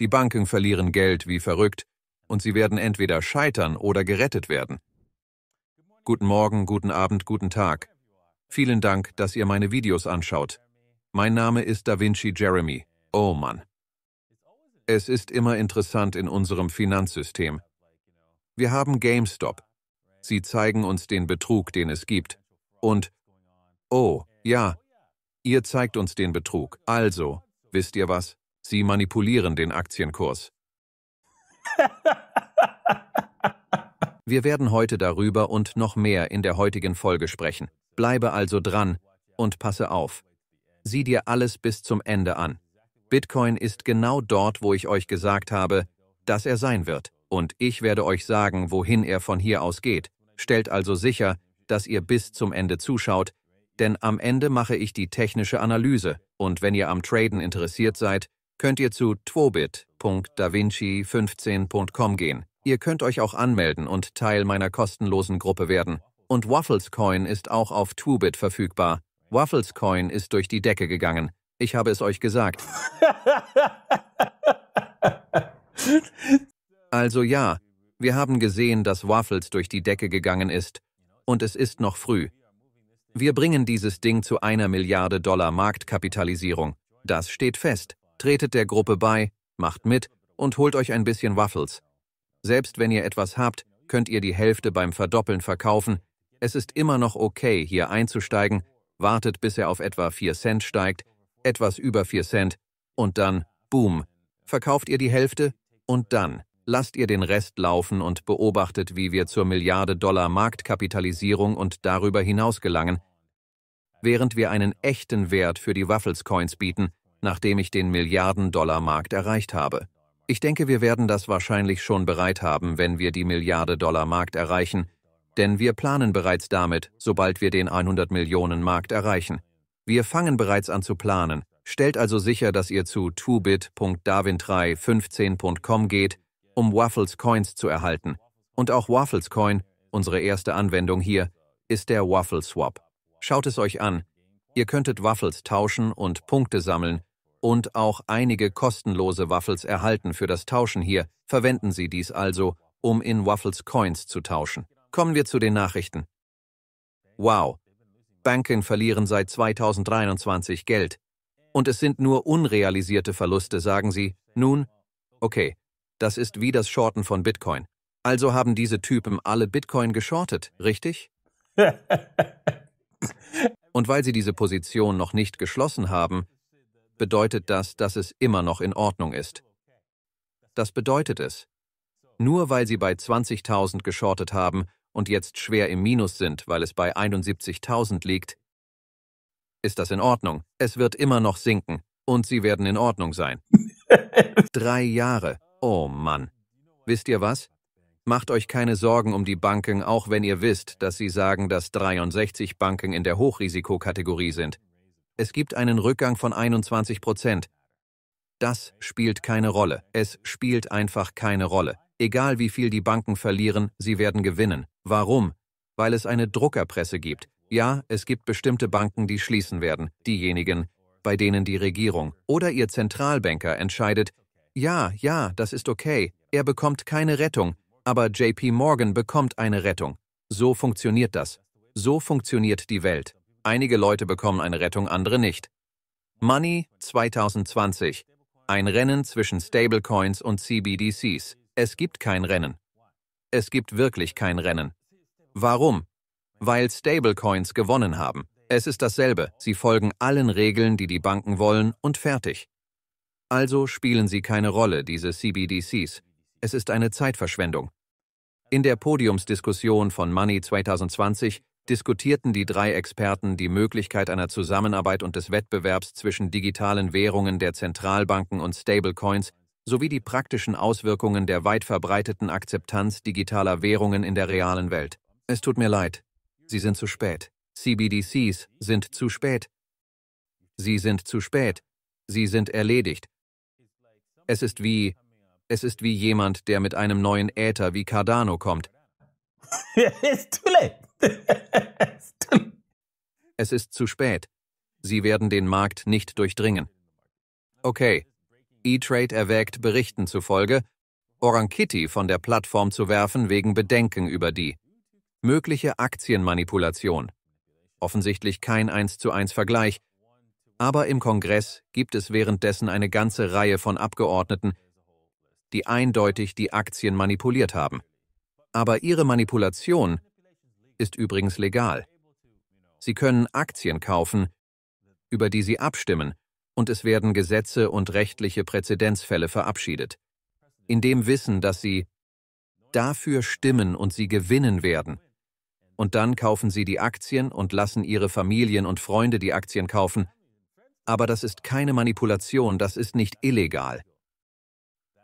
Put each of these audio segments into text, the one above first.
Die Banken verlieren Geld wie verrückt und sie werden entweder scheitern oder gerettet werden. Guten Morgen, guten Abend, guten Tag. Vielen Dank, dass ihr meine Videos anschaut. Mein Name ist Da Vinci Jeremy. Oh Mann. Es ist immer interessant in unserem Finanzsystem. Wir haben GameStop. Sie zeigen uns den Betrug, den es gibt. Und, oh, ja, ihr zeigt uns den Betrug. Also, wisst ihr was? Sie manipulieren den Aktienkurs. Wir werden heute darüber und noch mehr in der heutigen Folge sprechen. Bleibe also dran und passe auf. Sieh dir alles bis zum Ende an. Bitcoin ist genau dort, wo ich euch gesagt habe, dass er sein wird. Und ich werde euch sagen, wohin er von hier aus geht. Stellt also sicher, dass ihr bis zum Ende zuschaut, denn am Ende mache ich die technische Analyse. Und wenn ihr am Traden interessiert seid, könnt ihr zu twobit.davinci15.com gehen. Ihr könnt euch auch anmelden und Teil meiner kostenlosen Gruppe werden. Und Waffles Coin ist auch auf Twobit verfügbar. Waffles Coin ist durch die Decke gegangen. Ich habe es euch gesagt. also ja, wir haben gesehen, dass Waffles durch die Decke gegangen ist. Und es ist noch früh. Wir bringen dieses Ding zu einer Milliarde Dollar Marktkapitalisierung. Das steht fest. Tretet der Gruppe bei, macht mit und holt euch ein bisschen Waffles. Selbst wenn ihr etwas habt, könnt ihr die Hälfte beim Verdoppeln verkaufen. Es ist immer noch okay, hier einzusteigen, wartet bis er auf etwa 4 Cent steigt, etwas über 4 Cent und dann, boom, verkauft ihr die Hälfte und dann lasst ihr den Rest laufen und beobachtet, wie wir zur Milliarde Dollar Marktkapitalisierung und darüber hinaus gelangen, während wir einen echten Wert für die Waffles Coins bieten, nachdem ich den Milliarden-Dollar-Markt erreicht habe. Ich denke, wir werden das wahrscheinlich schon bereit haben, wenn wir die Milliarde-Dollar-Markt erreichen, denn wir planen bereits damit, sobald wir den 100-Millionen-Markt erreichen. Wir fangen bereits an zu planen, stellt also sicher, dass ihr zu 2bit.davin315.com geht, um Waffles Coins zu erhalten. Und auch Waffles Coin, unsere erste Anwendung hier, ist der Waffle Swap. Schaut es euch an. Ihr könntet Waffles tauschen und Punkte sammeln, und auch einige kostenlose Waffles erhalten für das Tauschen hier. Verwenden Sie dies also, um in Waffles Coins zu tauschen. Kommen wir zu den Nachrichten. Wow. Banken verlieren seit 2023 Geld. Und es sind nur unrealisierte Verluste, sagen Sie. Nun, okay, das ist wie das Shorten von Bitcoin. Also haben diese Typen alle Bitcoin geschortet, richtig? Und weil sie diese Position noch nicht geschlossen haben, bedeutet das, dass es immer noch in Ordnung ist. Das bedeutet es. Nur weil sie bei 20.000 geschortet haben und jetzt schwer im Minus sind, weil es bei 71.000 liegt, ist das in Ordnung. Es wird immer noch sinken und sie werden in Ordnung sein. Drei Jahre. Oh Mann. Wisst ihr was? Macht euch keine Sorgen um die Banken, auch wenn ihr wisst, dass sie sagen, dass 63 Banken in der Hochrisikokategorie sind. Es gibt einen Rückgang von 21 Prozent. Das spielt keine Rolle. Es spielt einfach keine Rolle. Egal wie viel die Banken verlieren, sie werden gewinnen. Warum? Weil es eine Druckerpresse gibt. Ja, es gibt bestimmte Banken, die schließen werden. Diejenigen, bei denen die Regierung oder ihr Zentralbanker entscheidet, ja, ja, das ist okay, er bekommt keine Rettung, aber JP Morgan bekommt eine Rettung. So funktioniert das. So funktioniert die Welt. Einige Leute bekommen eine Rettung, andere nicht. Money 2020. Ein Rennen zwischen Stablecoins und CBDCs. Es gibt kein Rennen. Es gibt wirklich kein Rennen. Warum? Weil Stablecoins gewonnen haben. Es ist dasselbe. Sie folgen allen Regeln, die die Banken wollen, und fertig. Also spielen sie keine Rolle, diese CBDCs. Es ist eine Zeitverschwendung. In der Podiumsdiskussion von Money 2020 diskutierten die drei Experten die Möglichkeit einer Zusammenarbeit und des Wettbewerbs zwischen digitalen Währungen der Zentralbanken und Stablecoins sowie die praktischen Auswirkungen der weit verbreiteten Akzeptanz digitaler Währungen in der realen Welt. Es tut mir leid, Sie sind zu spät. CBDCs sind zu spät. Sie sind zu spät. Sie sind erledigt. Es ist wie, es ist wie jemand, der mit einem neuen Äther wie Cardano kommt. It's too late. es ist zu spät. Sie werden den Markt nicht durchdringen. Okay. E-Trade erwägt Berichten zufolge, Orankitty von der Plattform zu werfen wegen Bedenken über die mögliche Aktienmanipulation. Offensichtlich kein 1 zu 1 Vergleich, aber im Kongress gibt es währenddessen eine ganze Reihe von Abgeordneten, die eindeutig die Aktien manipuliert haben. Aber ihre Manipulation ist übrigens legal. Sie können Aktien kaufen, über die Sie abstimmen, und es werden Gesetze und rechtliche Präzedenzfälle verabschiedet. In dem Wissen, dass Sie dafür stimmen und Sie gewinnen werden. Und dann kaufen Sie die Aktien und lassen Ihre Familien und Freunde die Aktien kaufen. Aber das ist keine Manipulation, das ist nicht illegal.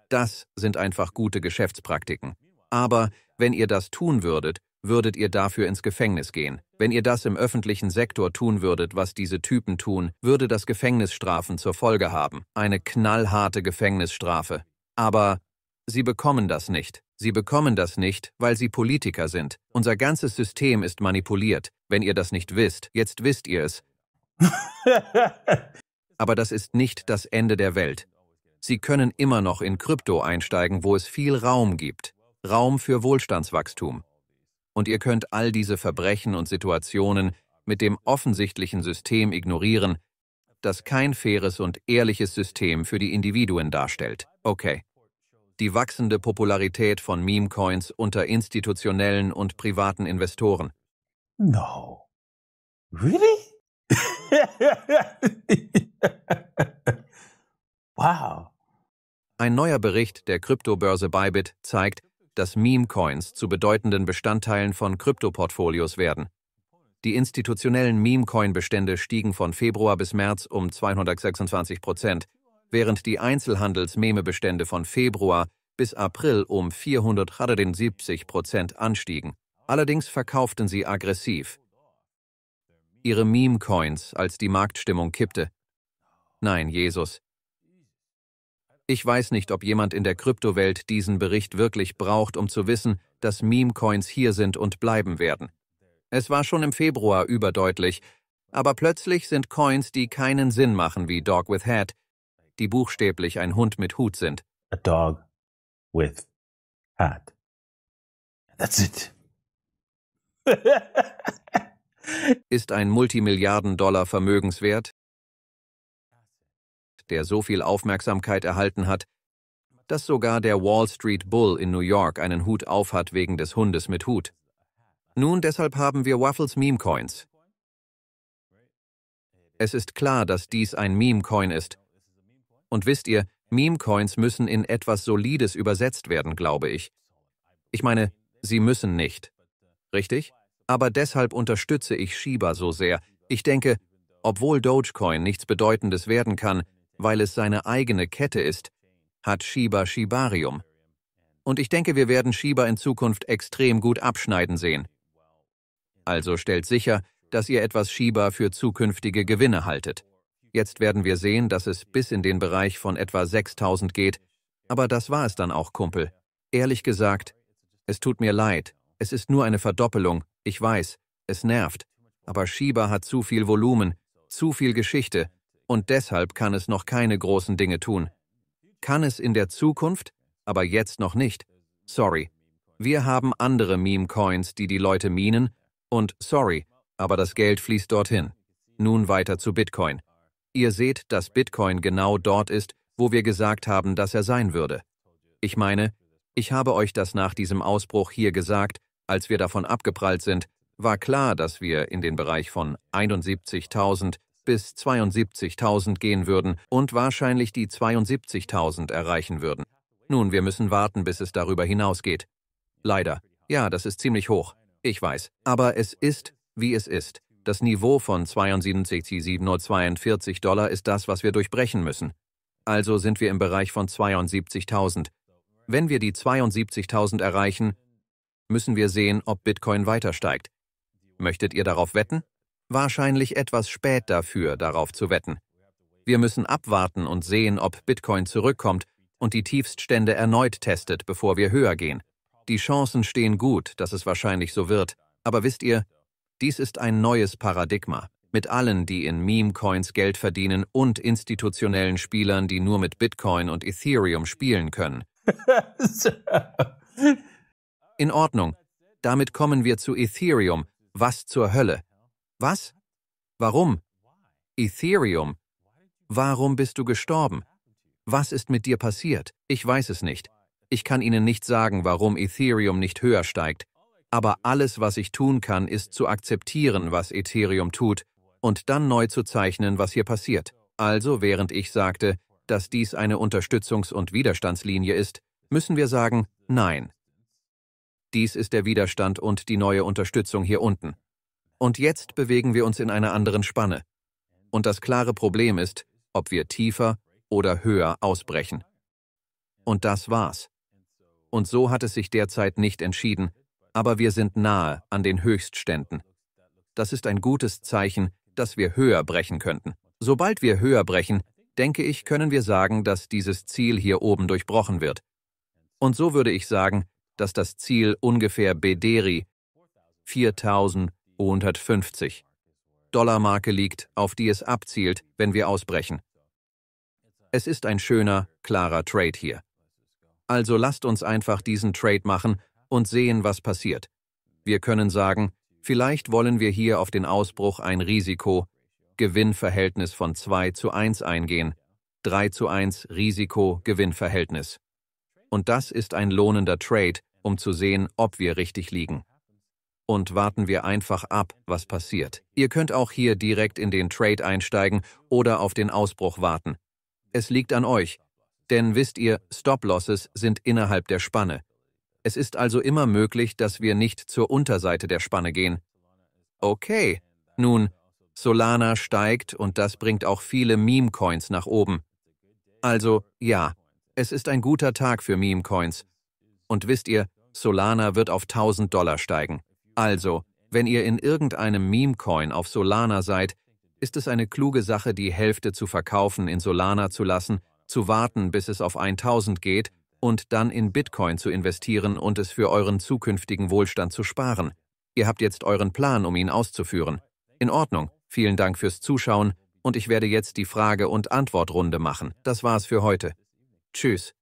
Das sind einfach gute Geschäftspraktiken. Aber wenn ihr das tun würdet, würdet ihr dafür ins Gefängnis gehen. Wenn ihr das im öffentlichen Sektor tun würdet, was diese Typen tun, würde das Gefängnisstrafen zur Folge haben. Eine knallharte Gefängnisstrafe. Aber sie bekommen das nicht. Sie bekommen das nicht, weil sie Politiker sind. Unser ganzes System ist manipuliert. Wenn ihr das nicht wisst, jetzt wisst ihr es. Aber das ist nicht das Ende der Welt. Sie können immer noch in Krypto einsteigen, wo es viel Raum gibt. Raum für Wohlstandswachstum. Und ihr könnt all diese Verbrechen und Situationen mit dem offensichtlichen System ignorieren, das kein faires und ehrliches System für die Individuen darstellt. Okay. Die wachsende Popularität von Meme-Coins unter institutionellen und privaten Investoren. No. Really? wow. Ein neuer Bericht der Kryptobörse Bybit zeigt, dass Meme-Coins zu bedeutenden Bestandteilen von Kryptoportfolios werden. Die institutionellen Meme-Coin-Bestände stiegen von Februar bis März um 226 Prozent, während die Einzelhandels-Meme-Bestände von Februar bis April um 470 Prozent anstiegen. Allerdings verkauften sie aggressiv. Ihre Meme-Coins, als die Marktstimmung kippte. Nein, Jesus, ich weiß nicht, ob jemand in der Kryptowelt diesen Bericht wirklich braucht, um zu wissen, dass Meme-Coins hier sind und bleiben werden. Es war schon im Februar überdeutlich, aber plötzlich sind Coins, die keinen Sinn machen wie Dog with Hat, die buchstäblich ein Hund mit Hut sind. A dog with hat. That's it. ist ein Multimilliarden-Dollar-Vermögenswert, der so viel Aufmerksamkeit erhalten hat, dass sogar der Wall Street Bull in New York einen Hut aufhat wegen des Hundes mit Hut. Nun, deshalb haben wir Waffles Meme Coins. Es ist klar, dass dies ein Meme Coin ist. Und wisst ihr, Meme Coins müssen in etwas Solides übersetzt werden, glaube ich. Ich meine, sie müssen nicht. Richtig? Aber deshalb unterstütze ich Shiba so sehr. Ich denke, obwohl Dogecoin nichts Bedeutendes werden kann, weil es seine eigene Kette ist, hat Shiba Shibarium. Und ich denke, wir werden Shiba in Zukunft extrem gut abschneiden sehen. Also stellt sicher, dass ihr etwas Shiba für zukünftige Gewinne haltet. Jetzt werden wir sehen, dass es bis in den Bereich von etwa 6000 geht. Aber das war es dann auch, Kumpel. Ehrlich gesagt, es tut mir leid. Es ist nur eine Verdoppelung. Ich weiß, es nervt. Aber Shiba hat zu viel Volumen, zu viel Geschichte, und deshalb kann es noch keine großen Dinge tun. Kann es in der Zukunft, aber jetzt noch nicht. Sorry. Wir haben andere Meme-Coins, die die Leute minen und sorry, aber das Geld fließt dorthin. Nun weiter zu Bitcoin. Ihr seht, dass Bitcoin genau dort ist, wo wir gesagt haben, dass er sein würde. Ich meine, ich habe euch das nach diesem Ausbruch hier gesagt, als wir davon abgeprallt sind, war klar, dass wir in den Bereich von 71.000 bis 72.000 gehen würden und wahrscheinlich die 72.000 erreichen würden. Nun, wir müssen warten, bis es darüber hinausgeht. Leider. Ja, das ist ziemlich hoch. Ich weiß. Aber es ist, wie es ist. Das Niveau von 72.742 Dollar ist das, was wir durchbrechen müssen. Also sind wir im Bereich von 72.000. Wenn wir die 72.000 erreichen, müssen wir sehen, ob Bitcoin weiter steigt. Möchtet ihr darauf wetten? Wahrscheinlich etwas spät dafür, darauf zu wetten. Wir müssen abwarten und sehen, ob Bitcoin zurückkommt und die Tiefststände erneut testet, bevor wir höher gehen. Die Chancen stehen gut, dass es wahrscheinlich so wird, aber wisst ihr, dies ist ein neues Paradigma. Mit allen, die in Meme-Coins Geld verdienen und institutionellen Spielern, die nur mit Bitcoin und Ethereum spielen können. In Ordnung. Damit kommen wir zu Ethereum. Was zur Hölle? Was? Warum? Ethereum. Warum bist du gestorben? Was ist mit dir passiert? Ich weiß es nicht. Ich kann Ihnen nicht sagen, warum Ethereum nicht höher steigt. Aber alles, was ich tun kann, ist zu akzeptieren, was Ethereum tut, und dann neu zu zeichnen, was hier passiert. Also, während ich sagte, dass dies eine Unterstützungs- und Widerstandslinie ist, müssen wir sagen, nein. Dies ist der Widerstand und die neue Unterstützung hier unten. Und jetzt bewegen wir uns in einer anderen Spanne. Und das klare Problem ist, ob wir tiefer oder höher ausbrechen. Und das war's. Und so hat es sich derzeit nicht entschieden, aber wir sind nahe an den Höchstständen. Das ist ein gutes Zeichen, dass wir höher brechen könnten. Sobald wir höher brechen, denke ich, können wir sagen, dass dieses Ziel hier oben durchbrochen wird. Und so würde ich sagen, dass das Ziel ungefähr Bederi 4000 150 Dollarmarke liegt, auf die es abzielt, wenn wir ausbrechen. Es ist ein schöner, klarer Trade hier. Also lasst uns einfach diesen Trade machen und sehen, was passiert. Wir können sagen, vielleicht wollen wir hier auf den Ausbruch ein Risiko, Gewinnverhältnis von 2 zu 1 eingehen, 3 zu 1 Risiko-Gewinnverhältnis. Und das ist ein lohnender Trade, um zu sehen, ob wir richtig liegen und warten wir einfach ab, was passiert. Ihr könnt auch hier direkt in den Trade einsteigen oder auf den Ausbruch warten. Es liegt an euch. Denn wisst ihr, Stop-Losses sind innerhalb der Spanne. Es ist also immer möglich, dass wir nicht zur Unterseite der Spanne gehen. Okay. Nun, Solana steigt und das bringt auch viele Meme-Coins nach oben. Also, ja, es ist ein guter Tag für Meme-Coins. Und wisst ihr, Solana wird auf 1000 Dollar steigen. Also, wenn ihr in irgendeinem Meme-Coin auf Solana seid, ist es eine kluge Sache, die Hälfte zu verkaufen, in Solana zu lassen, zu warten, bis es auf 1000 geht und dann in Bitcoin zu investieren und es für euren zukünftigen Wohlstand zu sparen. Ihr habt jetzt euren Plan, um ihn auszuführen. In Ordnung, vielen Dank fürs Zuschauen und ich werde jetzt die Frage- und Antwortrunde machen. Das war's für heute. Tschüss.